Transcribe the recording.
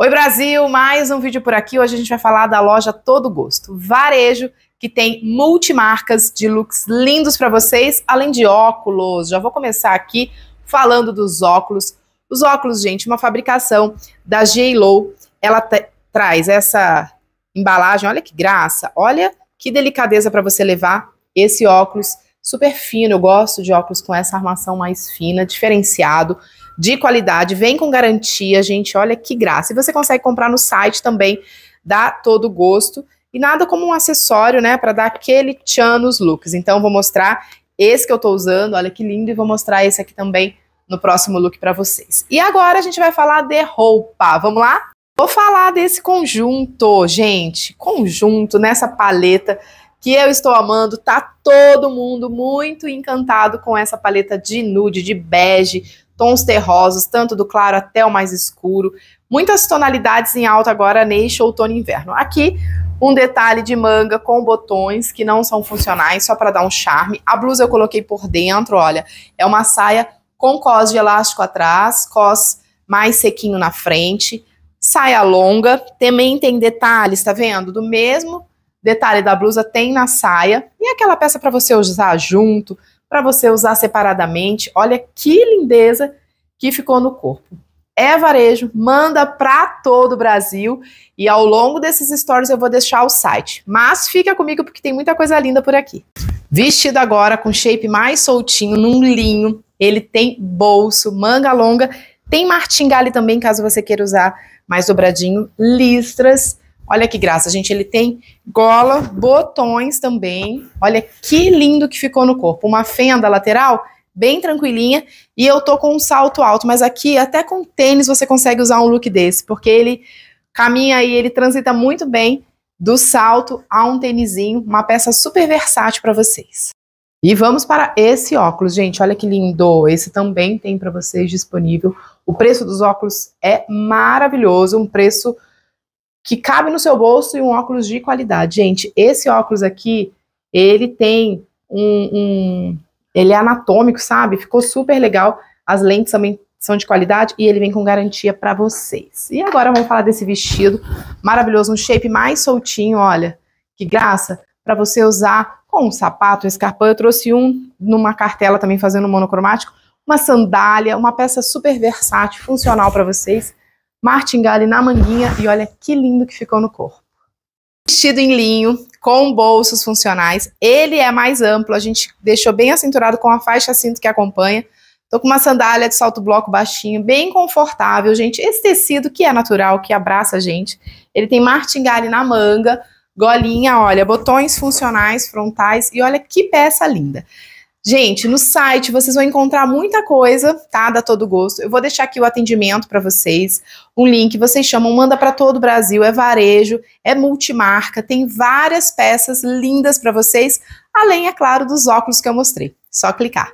Oi Brasil, mais um vídeo por aqui. Hoje a gente vai falar da loja Todo Gosto, varejo que tem multimarcas de looks lindos para vocês, além de óculos. Já vou começar aqui falando dos óculos. Os óculos, gente, uma fabricação da J.Lo. Ela traz essa embalagem, olha que graça, olha que delicadeza para você levar esse óculos super fino. Eu gosto de óculos com essa armação mais fina, diferenciado, de qualidade, vem com garantia, gente. Olha que graça. E você consegue comprar no site também, dá todo gosto. E nada como um acessório, né, para dar aquele tchan nos looks. Então, vou mostrar esse que eu tô usando, olha que lindo, e vou mostrar esse aqui também no próximo look para vocês. E agora a gente vai falar de roupa, vamos lá? Vou falar desse conjunto, gente, conjunto nessa paleta que eu estou amando, tá todo mundo muito encantado com essa paleta de nude, de bege, tons terrosos, tanto do claro até o mais escuro. Muitas tonalidades em alta agora neste outono e inverno. Aqui, um detalhe de manga com botões que não são funcionais, só para dar um charme. A blusa eu coloquei por dentro, olha, é uma saia com cós de elástico atrás, cós mais sequinho na frente, saia longa. Também tem detalhes, tá vendo? Do mesmo Detalhe da blusa tem na saia e aquela peça para você usar junto, para você usar separadamente. Olha que lindeza que ficou no corpo. É varejo, manda para todo o Brasil e ao longo desses stories eu vou deixar o site. Mas fica comigo porque tem muita coisa linda por aqui. Vestido agora com shape mais soltinho, num linho. Ele tem bolso, manga longa, tem martingale também caso você queira usar mais dobradinho, listras Olha que graça, gente. Ele tem gola, botões também. Olha que lindo que ficou no corpo. Uma fenda lateral bem tranquilinha. E eu tô com um salto alto, mas aqui até com tênis você consegue usar um look desse, porque ele caminha e ele transita muito bem do salto a um tênisinho, uma peça super versátil para vocês. E vamos para esse óculos, gente. Olha que lindo! Esse também tem para vocês disponível. O preço dos óculos é maravilhoso, um preço que cabe no seu bolso e um óculos de qualidade. Gente, esse óculos aqui, ele tem um, um ele é anatômico, sabe? Ficou super legal. As lentes também são de qualidade e ele vem com garantia para vocês. E agora vamos falar desse vestido maravilhoso, um shape mais soltinho, olha, que graça, para você usar com um sapato, um escarpão. Eu trouxe um numa cartela também fazendo monocromático, uma sandália, uma peça super versátil, funcional para vocês martingale na manguinha e olha que lindo que ficou no corpo. Vestido em linho, com bolsos funcionais, ele é mais amplo, a gente deixou bem acinturado com a faixa cinto que acompanha. Tô com uma sandália de salto bloco baixinho, bem confortável, gente. Esse tecido que é natural, que abraça a gente. Ele tem martingale na manga, golinha, olha, botões funcionais frontais e olha que peça linda. Gente, no site vocês vão encontrar muita coisa, tá? Da todo gosto. Eu vou deixar aqui o atendimento para vocês, um link, vocês chamam, manda para todo o Brasil, é varejo, é multimarca, tem várias peças lindas para vocês, além, é claro, dos óculos que eu mostrei. Só clicar.